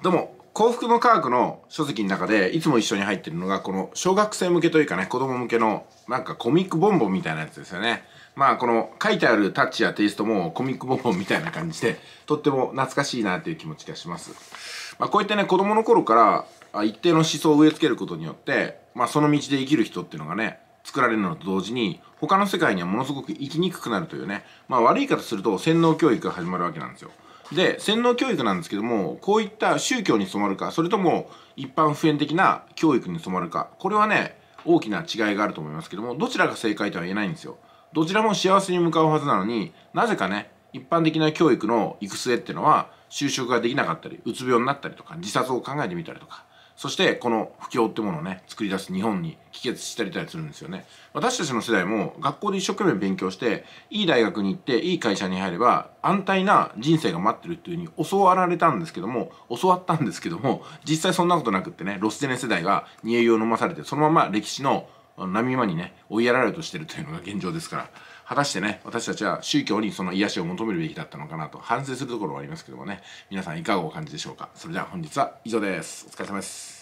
どうも幸福の科学の書籍の中でいつも一緒に入ってるのがこの小学生向けというかね子供向けのなんかコミックボンボンみたいなやつですよねまあこの書いてあるタッチやテイストもコミックボンボンみたいな感じでとっても懐かしいなという気持ちがしますまあこうやってね子供の頃から一定の思想を植え付けることによってまあその道で生きる人っていうのがね作られるのと同時に他の世界にはものすごく生きにくくなるというねまあ悪い言い方すると洗脳教育が始まるわけなんですよで洗脳教育なんですけどもこういった宗教に染まるかそれとも一般普遍的な教育に染まるかこれはね大きな違いがあると思いますけどもどちらが正解とは言えないんですよどちらも幸せに向かうはずなのになぜかね一般的な教育の行く末っていうのは就職ができなかったりうつ病になったりとか自殺を考えてみたりとかそしてこの不況ってものをね作り出す日本に帰結したりたりするんですよね私たちの世代も学校で一生懸命勉強していい大学に行っていい会社に入れば安泰な人生が待ってるっていうふうに教わられたんですけども教わったんですけども実際そんなことなくってねロスジェネ世代が煮え湯を飲まされてそのまま歴史の波間にね追いやられようとしてるというのが現状ですから果たしてね私たちは宗教にその癒しを求めるべきだったのかなと反省するところはありますけどもね皆さんいかがお感じでしょうかそれでは本日は以上ですお疲れ様です